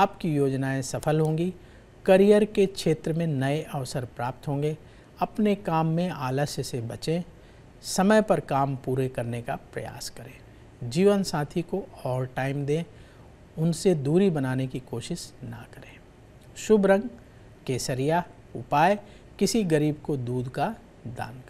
आपकी योजनाएं सफल होंगी करियर के क्षेत्र में नए अवसर प्राप्त होंगे अपने काम में आलस्य से बचें समय पर काम पूरे करने का प्रयास करें जीवन साथी को और टाइम दें उनसे दूरी बनाने की कोशिश ना करें शुभ रंग केसरिया उपाय किसी गरीब को दूध का दान